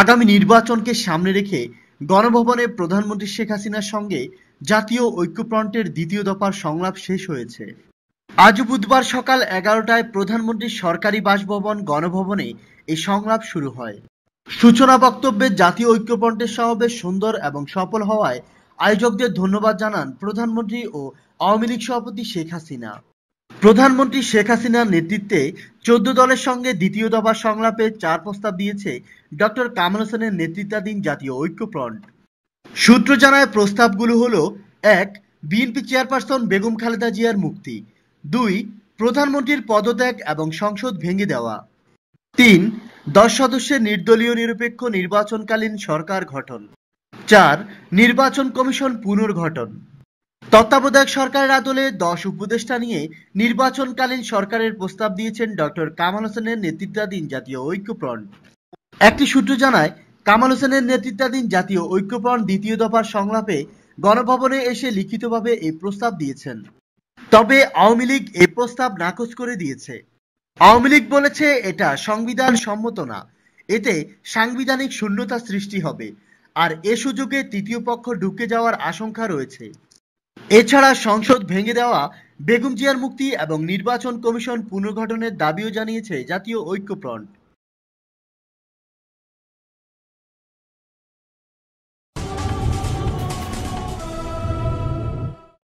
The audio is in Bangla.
আগামী নির্বাচনকে সামনে রেখে গণভবনে প্রধানমন্ত্রী শেখ হাসিনার সঙ্গে জাতীয় ঐক্যফ্রন্টের দ্বিতীয় দফার সংলাপ শেষ হয়েছে আজ বুধবার সকাল এগারোটায় প্রধানমন্ত্রী সরকারি বাসভবন গণভবনে এই সংলাপ শুরু হয় সূচনা বক্তব্যে জাতীয় ঐক্যফ্রন্টের সমাবেশ সুন্দর এবং সফল হওয়ায় আয়োজকদের ধন্যবাদ জানান প্রধানমন্ত্রী ও আওয়ামী লীগ সভাপতি শেখ হাসিনা প্রধানমন্ত্রী শেখ হাসিনার নেতৃত্বে চোদ্দ দলের সঙ্গে দ্বিতীয় দফা সংলাপে চার প্রস্তাব দিয়েছে ডক্টর কামাল হোসেনের নেতৃত্বাধীন জাতীয় ঐক্যফ্রন্ট সূত্র জানায় প্রস্তাবগুলো হল এক বিএনপি চেয়ারপারসন বেগম খালেদা জিয়ার মুক্তি দুই প্রধানমন্ত্রীর পদত্যাগ এবং সংসদ ভেঙে দেওয়া তিন দশ সদস্যের নির্দলীয় নিরপেক্ষ নির্বাচনকালীন সরকার গঠন চার নির্বাচন কমিশন পুনর্গঠন তত্ত্বাবধায়ক সরকারের আদলে দশ উপদেষ্টা নিয়ে নির্বাচনকালীন সরকারের প্রস্তাব দিয়েছেন ডক্টর কামাল হোসেনের নেতৃত্বাধীন জাতীয় ঐক্যফ্রন্ট একটি সূত্র জানায় কামাল হোসেনের নেতৃত্বাধীন জাতীয় ঐক্যফ্রন্ট দ্বিতীয় দফার সংলাপে গণভবনে এসে লিখিতভাবে এই প্রস্তাব দিয়েছেন তবে আওয়ামী লীগ এই প্রস্তাব নাকচ করে দিয়েছে আওয়ামী লীগ বলেছে এটা সংবিধান সম্মত না এতে সাংবিধানিক শূন্যতা সৃষ্টি হবে আর এ সুযোগে তৃতীয় পক্ষ ঢুকে যাওয়ার আশঙ্কা রয়েছে এছাড়া সংসদ ভেঙে দেওয়া বেগম জিয়ার মুক্তি এবং নির্বাচন কমিশন পুনর্গঠনের দাবিও জানিয়েছে জাতীয় ঐক্যফ্রন্ট